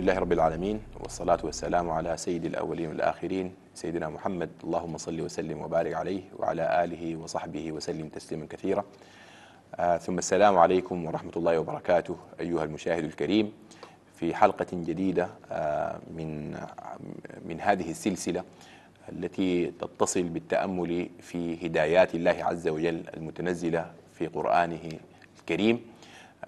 لله رب العالمين والصلاة والسلام على سيد الأولين والآخرين سيدنا محمد اللهم صل وسلم وبارك عليه وعلى آله وصحبه وسلم تسليما كثيرا آه ثم السلام عليكم ورحمة الله وبركاته أيها المشاهد الكريم في حلقة جديدة آه من من هذه السلسلة التي تتصل بالتأمل في هدايات الله عز وجل المتنزلة في قرآنه الكريم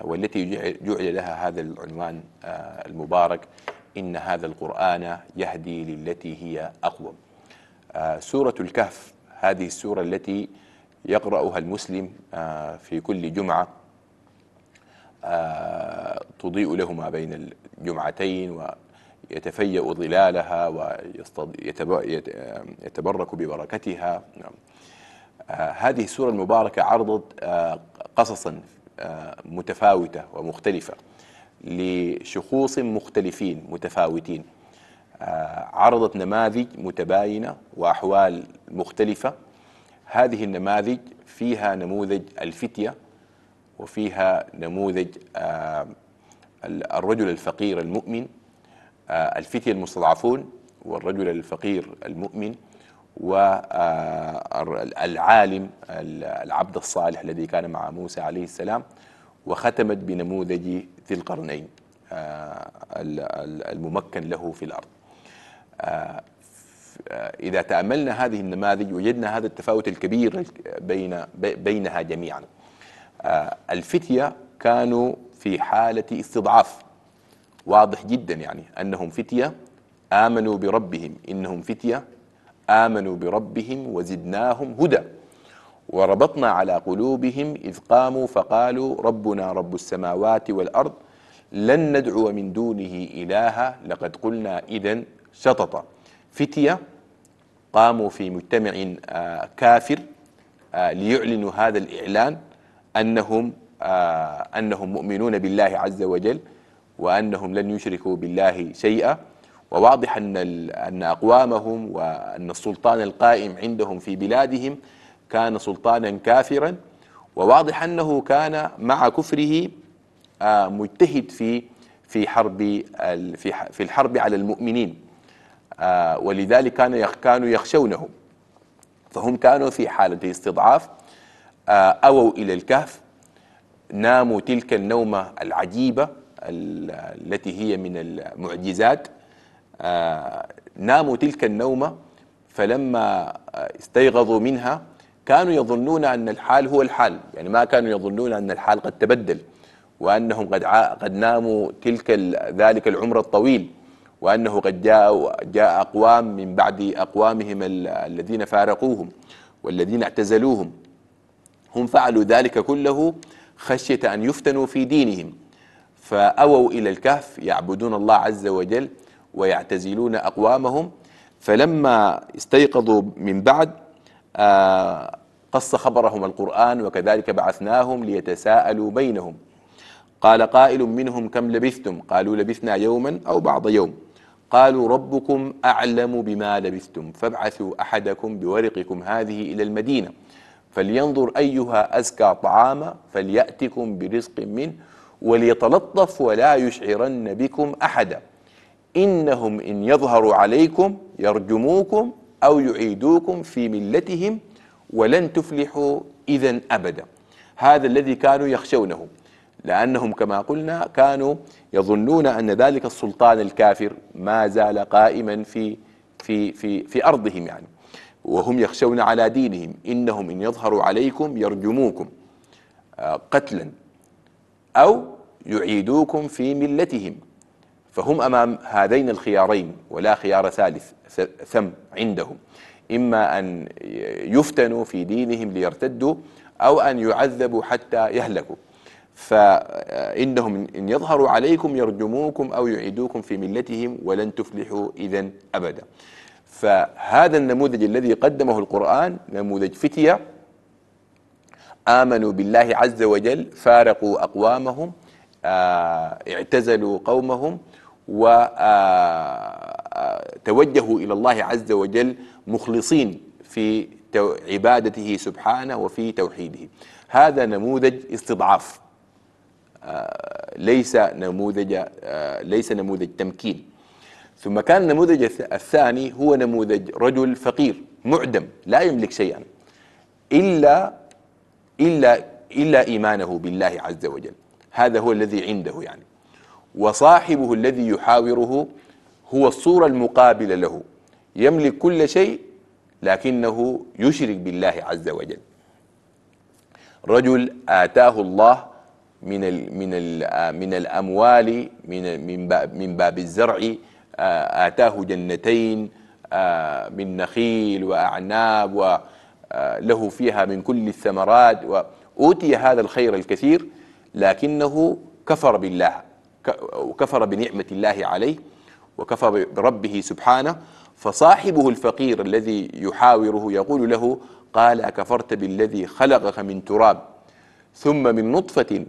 والتي جعل لها هذا العنوان آه، المبارك إن هذا القرآن يهدي للتي هي أقوم آه، سورة الكهف هذه السورة التي يقرأها المسلم آه، في كل جمعة تضيء له ما بين الجمعتين ويتفيأ ظلالها ويتبرك ببركتها نعم. هذه السورة المباركة عرضت قصصا متفاوتة ومختلفة لشخوص مختلفين متفاوتين آه، عرضت نماذج متباينة وأحوال مختلفة هذه النماذج فيها نموذج الفتية وفيها نموذج آه، الرجل الفقير المؤمن آه، الفتية المستضعفون والرجل الفقير المؤمن والعالم العبد الصالح الذي كان مع موسى عليه السلام وختمت بنموذج ذي القرنين آه، الممكن له في الأرض آه، إذا تأملنا هذه النماذج وجدنا هذا التفاوت الكبير بين بينها جميعا آه، الفتية كانوا في حالة استضعاف واضح جدا يعني أنهم فتية آمنوا بربهم إنهم فتية آمنوا بربهم وزدناهم هدى وربطنا على قلوبهم إذ قاموا فقالوا ربنا رب السماوات والأرض لن ندعو من دونه إلها لقد قلنا إذا شططا فتية قاموا في مجتمع آه، كافر آه، ليعلنوا هذا الإعلان أنهم آه، أنهم مؤمنون بالله عز وجل وأنهم لن يشركوا بالله شيئا وواضح أن, أن أقوامهم وأن السلطان القائم عندهم في بلادهم كان سلطانا كافرا وواضح أنه كان مع كفره آه، مجتهد في في حرب في الحرب على المؤمنين آه، ولذلك كان كانوا يخشونه فهم كانوا في حالة استضعاف آه، أووا إلى الكهف ناموا تلك النومة العجيبة التي هي من المعجزات آه، ناموا تلك النومة فلما آه، استيقظوا منها كانوا يظنون أن الحال هو الحال يعني ما كانوا يظنون أن الحال قد تبدل وأنهم قد, قد ناموا تلك ذلك العمر الطويل وأنه قد جاء, جاء أقوام من بعد أقوامهم الذين فارقوهم والذين اعتزلوهم هم فعلوا ذلك كله خشية أن يفتنوا في دينهم فأووا إلى الكهف يعبدون الله عز وجل ويعتزلون أقوامهم فلما استيقظوا من بعد آه، قص خبرهم القرآن وكذلك بعثناهم ليتساءلوا بينهم قال قائل منهم كم لبثتم قالوا لبثنا يوما أو بعض يوم قالوا ربكم أعلم بما لبثتم فابعثوا أحدكم بورقكم هذه إلى المدينة فلينظر أيها أزكى طعاما فليأتكم برزق منه وليتلطف ولا يشعرن بكم أحدا إنهم إن يظهروا عليكم يرجموكم أو يعيدوكم في ملتهم ولن تفلحوا إذا أبدا هذا الذي كانوا يخشونه لأنهم كما قلنا كانوا يظنون أن ذلك السلطان الكافر ما زال قائما في في في في أرضهم يعني وهم يخشون على دينهم إنهم إن يظهروا عليكم يرجموكم آه، قتلا أو يعيدوكم في ملتهم فهم أمام هذين الخيارين ولا خيار ثالث ثم عندهم إما أن يفتنوا في دينهم ليرتدوا أو أن يعذبوا حتى يهلكوا فإنهم إن يظهروا عليكم يرجموكم أو يعيدوكم في ملتهم ولن تفلحوا إذا أبدا فهذا النموذج الذي قدمه القرآن نموذج فتية آمنوا بالله عز وجل فارقوا أقوامهم آه، اعتزلوا قومهم وتوجهوا آه، آه، إلى الله عز وجل مخلصين في عبادته سبحانه وفي توحيده هذا نموذج استضعاف ليس نموذج ليس نموذج تمكين ثم كان النموذج الثاني هو نموذج رجل فقير معدم لا يملك شيئا إلا إلا إلا إيمانه بالله عز وجل هذا هو الذي عنده يعني وصاحبه الذي يحاوره هو الصورة المقابلة له يملك كل شيء لكنه يشرك بالله عز وجل رجل آتاه الله من الـ من الـ من الأموال من من باب من باب الزرع آتاه جنتين من نخيل وأعناب وله فيها من كل الثمرات وأوتي هذا الخير الكثير لكنه كفر بالله وكفر بنعمة الله عليه وكفر بربه سبحانه فصاحبه الفقير الذي يحاوره يقول له قال أكفرت بالذي خلقك من تراب ثم من نطفة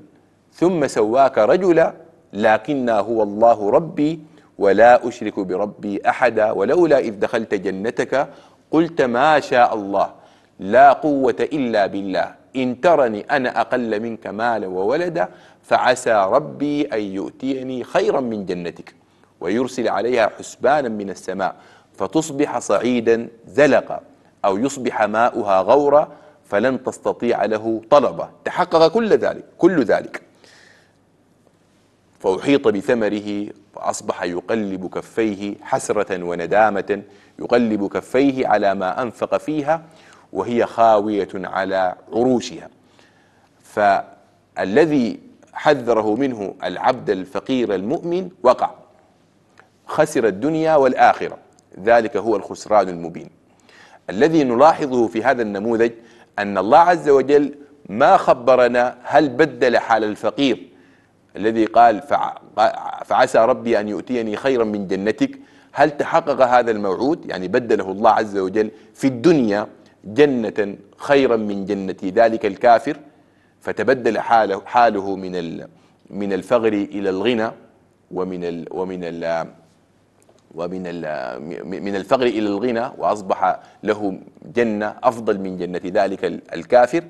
ثم سواك رجلا لكنا هو الله ربي ولا أشرك بربي أحدا ولولا إذ دخلت جنتك قلت ما شاء الله لا قوة إلا بالله إن ترني أنا أقل منك مالا وولدا فعسى ربي أن يؤتيني خيرا من جنتك ويرسل عليها حسبانا من السماء فتصبح صعيدا زلقا أو يصبح ماؤها غورا فلن تستطيع له طلبة تحقق كل ذلك كل ذلك فأحيط بثمره فأصبح يقلب كفيه حسرة وندامة يقلب كفيه على ما أنفق فيها وهي خاوية على عروشها فالذي حذره منه العبد الفقير المؤمن وقع خسر الدنيا والآخرة ذلك هو الخسران المبين الذي نلاحظه في هذا النموذج أن الله عز وجل ما خبرنا هل بدل حال الفقير الذي قال فعسى ربي أن يؤتيني خيرا من جنتك هل تحقق هذا الموعود يعني بدله الله عز وجل في الدنيا جنة خيرا من جنة ذلك الكافر فتبدل حاله, حاله من من الفقر إلى الغنى ومن ال ومن ال ومن ال من الفقر إلى الغنى وأصبح له جنة أفضل من جنة ذلك الكافر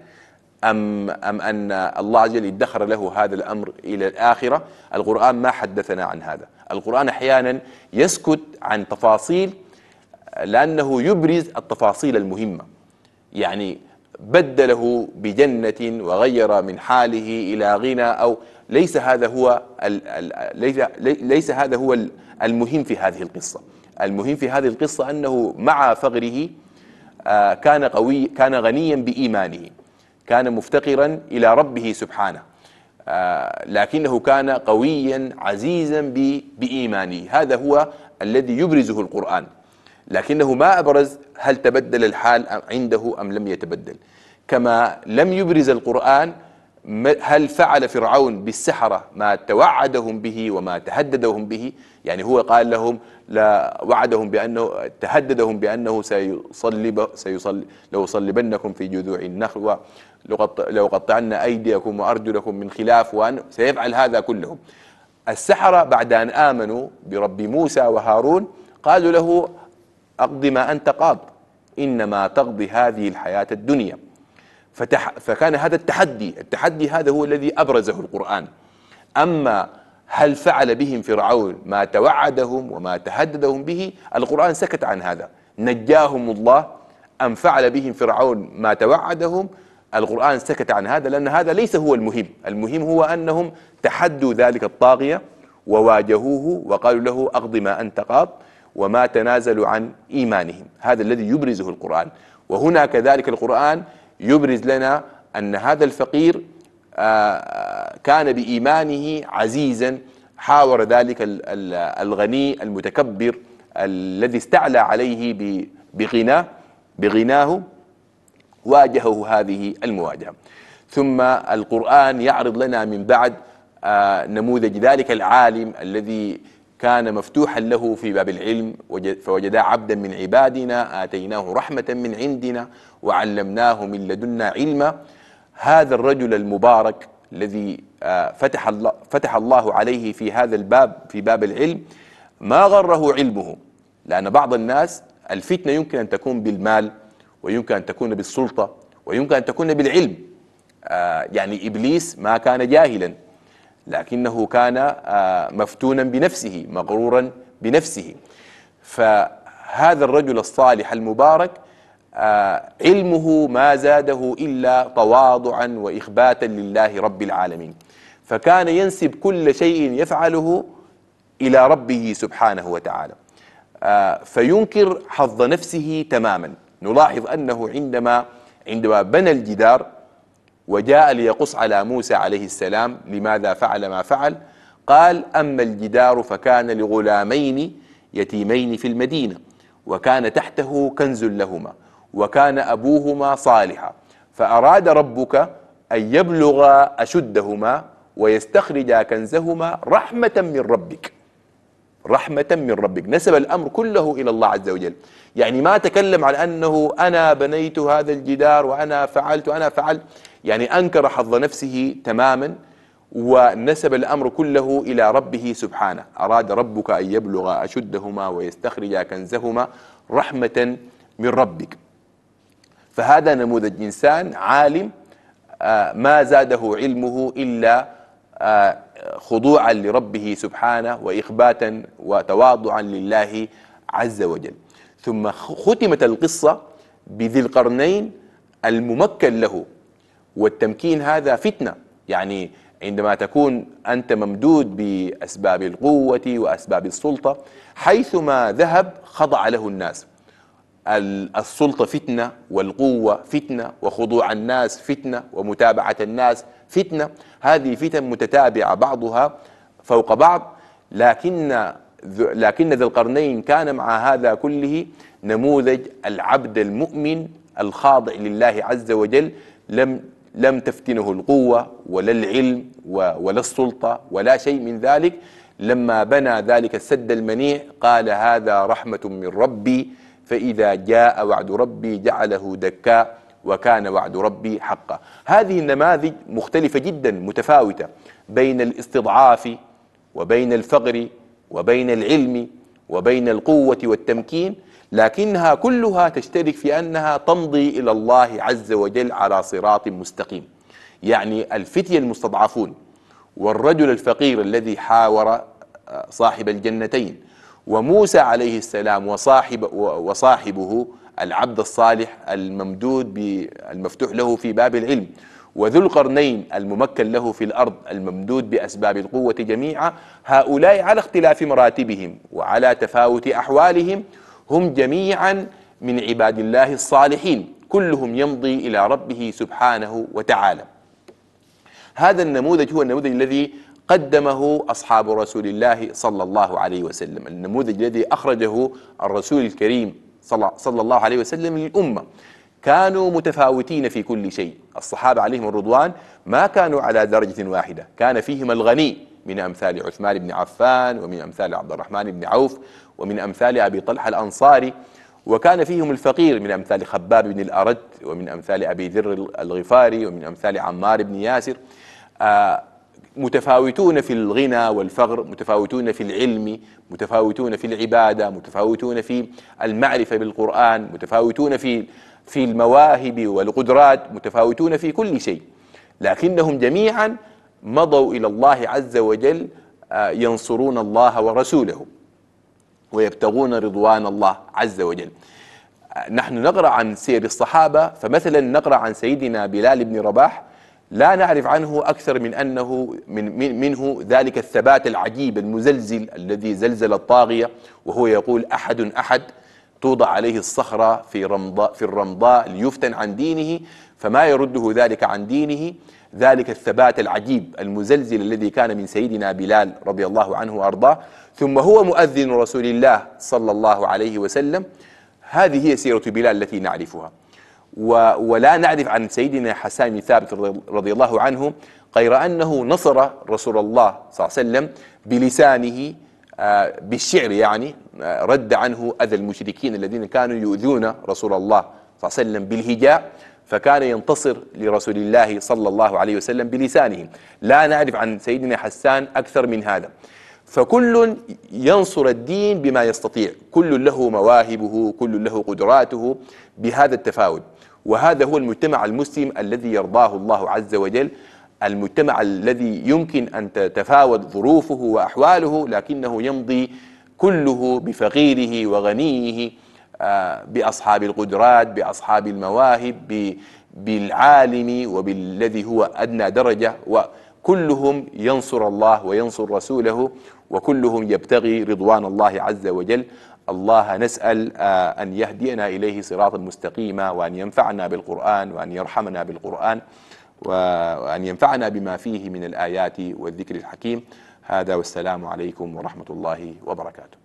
أم, أم أن الله عز وجل ادخر له هذا الأمر إلى الآخرة القرآن ما حدثنا عن هذا القرآن أحيانا يسكت عن تفاصيل لأنه يبرز التفاصيل المهمة يعني بدله بجنة وغير من حاله إلى غنى أو ليس هذا هو ليس, ليس هذا هو المهم في هذه القصة المهم في هذه القصة أنه مع فقره آه، كان قوي كان غنيا بإيمانه كان مفتقرا إلى ربه سبحانه آه، لكنه كان قويا عزيزا بإيمانه هذا هو الذي يبرزه القرآن لكنه ما أبرز هل تبدل الحال عنده أم لم يتبدل كما لم يبرز القرآن هل فعل فرعون بالسحرة ما توعدهم به وما تهددهم به يعني هو قال لهم لا وعدهم بأنه تهددهم بأنه سيصلب سيصل لو صلبنكم في جذوع النخل لو قطعن أيديكم وأرجلكم من خلاف وأن سيفعل هذا كلهم السحرة بعد أن آمنوا برب موسى وهارون قالوا له أقضي ما أنت قاض إنما تقضي هذه الحياة الدنيا فتح فكان هذا التحدي التحدي هذا هو الذي أبرزه القرآن أما هل فعل بهم فرعون ما توعدهم وما تهددهم به القرآن سكت عن هذا نجاهم الله أم فعل بهم فرعون ما توعدهم القرآن سكت عن هذا لأن هذا ليس هو المهم المهم هو أنهم تحدوا ذلك الطاغية وواجهوه وقالوا له أقض ما أنت قاض وما تنازلوا عن إيمانهم هذا الذي يبرزه القرآن وهنا كذلك القرآن يبرز لنا أن هذا الفقير آه، آه، كان بإيمانه عزيزا حاور ذلك الغني المتكبر الذي استعلى عليه بغناه بغناه واجهه هذه المواجهة ثم القرآن يعرض لنا من بعد آه، نموذج ذلك العالم الذي كان مفتوحا له في باب العلم فوجدا عبدا من عبادنا آتيناه رحمة من عندنا وعلمناه من لدنا علما هذا الرجل المبارك الذي آه، فتح الله, فتح الله عليه في هذا الباب في باب العلم ما غره علمه لأن بعض الناس الفتنة يمكن أن تكون بالمال ويمكن أن تكون بالسلطة ويمكن أن تكون بالعلم آه، يعني إبليس ما كان جاهلا لكنه كان آه، مفتونا بنفسه مغرورا بنفسه فهذا الرجل الصالح المبارك آه، علمه ما زاده إلا تواضعا وإخباتا لله رب العالمين فكان ينسب كل شيء يفعله إلى ربه سبحانه وتعالى آه، فينكر حظ نفسه تماما نلاحظ أنه عندما عندما بنى الجدار وجاء ليقص على موسى عليه السلام لماذا فعل ما فعل قال أما الجدار فكان لغلامين يتيمين في المدينة وكان تحته كنز لهما وكان أبوهما صالحا فأراد ربك أن يبلغ أشدهما ويستخرج كنزهما رحمة من ربك رحمة من ربك نسب الأمر كله إلى الله عز وجل يعني ما تكلم على أنه أنا بنيت هذا الجدار وأنا فعلت وأنا فعلت يعني أنكر حظ نفسه تماما ونسب الأمر كله إلى ربه سبحانه أراد ربك أن يبلغ أشدهما ويستخرج كنزهما رحمة من ربك فهذا نموذج إنسان عالم آه، ما زاده علمه إلا آه، خضوعا لربه سبحانه واخباتا وتواضعا لله عز وجل ثم ختمت القصه بذي القرنين الممكن له والتمكين هذا فتنه يعني عندما تكون انت ممدود باسباب القوه واسباب السلطه حيثما ذهب خضع له الناس السلطه فتنه والقوه فتنه وخضوع الناس فتنه ومتابعه الناس فتنة هذه فتن متتابعة بعضها فوق بعض لكن لكن ذا القرنين كان مع هذا كله نموذج العبد المؤمن الخاضع لله عز وجل لم لم تفتنه القوة ولا العلم ولا السلطة ولا شيء من ذلك لما بنى ذلك السد المنيع قال هذا رحمة من ربي فإذا جاء وعد ربي جعله دكاء وكان وعد ربي حقا هذه النماذج مختلفة جدا متفاوتة بين الاستضعاف وبين الفقر وبين العلم وبين القوة والتمكين لكنها كلها تشترك في أنها تمضي إلى الله عز وجل على صراط مستقيم يعني الفتية المستضعفون والرجل الفقير الذي حاور آه، صاحب الجنتين وموسى عليه السلام وصاحب وصاحبه العبد الصالح الممدود المفتوح له في باب العلم وذو القرنين الممكن له في الأرض الممدود بأسباب القوة جميعا هؤلاء على اختلاف مراتبهم وعلى تفاوت أحوالهم هم جميعا من عباد الله الصالحين كلهم يمضي إلى ربه سبحانه وتعالى هذا النموذج هو النموذج الذي قدمه أصحاب رسول الله صلى الله عليه وسلم النموذج الذي أخرجه الرسول الكريم صلى الله عليه وسلم للأمة كانوا متفاوتين في كل شيء الصحابة عليهم الرضوان ما كانوا على درجة واحدة كان فيهم الغني من أمثال عثمان بن عفان ومن أمثال عبد الرحمن بن عوف ومن أمثال أبي طلحة الأنصاري وكان فيهم الفقير من أمثال خباب بن الأرد ومن أمثال أبي ذر الغفاري ومن أمثال عمار بن ياسر آه متفاوتون في الغنى والفقر متفاوتون في العلم متفاوتون في العبادة متفاوتون في المعرفة بالقرآن متفاوتون في في المواهب والقدرات متفاوتون في كل شيء لكنهم جميعا مضوا إلى الله عز وجل آه، ينصرون الله ورسوله ويبتغون رضوان الله عز وجل آه، نحن نقرأ عن سير الصحابة فمثلا نقرأ عن سيدنا بلال بن رباح لا نعرف عنه أكثر من أنه من منه ذلك الثبات العجيب المزلزل الذي زلزل الطاغية وهو يقول أحد أحد توضع عليه الصخرة في رمضاء في الرمضاء ليفتن عن دينه فما يرده ذلك عن دينه ذلك الثبات العجيب المزلزل الذي كان من سيدنا بلال رضي الله عنه وأرضاه ثم هو مؤذن رسول الله صلى الله عليه وسلم هذه هي سيرة بلال التي نعرفها ولا نعرف عن سيدنا حسان ثابت رضي الله عنه غير أنه نصر رسول الله صلى الله عليه وسلم بلسانه آه، بالشعر يعني آه، رد عنه أذى المشركين الذين كانوا يؤذون رسول الله صلى الله عليه وسلم بالهجاء فكان ينتصر لرسول الله صلى الله عليه وسلم بلسانه لا نعرف عن سيدنا حسان أكثر من هذا فكل ينصر الدين بما يستطيع كل له مواهبه كل له قدراته بهذا التفاوت وهذا هو المجتمع المسلم الذي يرضاه الله عز وجل المجتمع الذي يمكن أن تتفاوت ظروفه وأحواله لكنه يمضي كله بفقيره وغنيه آه، بأصحاب القدرات بأصحاب المواهب بالعالم وبالذي هو أدنى درجة وكلهم ينصر الله وينصر رسوله وكلهم يبتغي رضوان الله عز وجل الله نسأل آه، أن يهدينا إليه صراطا مستقيما وأن ينفعنا بالقرآن وأن يرحمنا بالقرآن وأن ينفعنا بما فيه من الآيات والذكر الحكيم هذا والسلام عليكم ورحمة الله وبركاته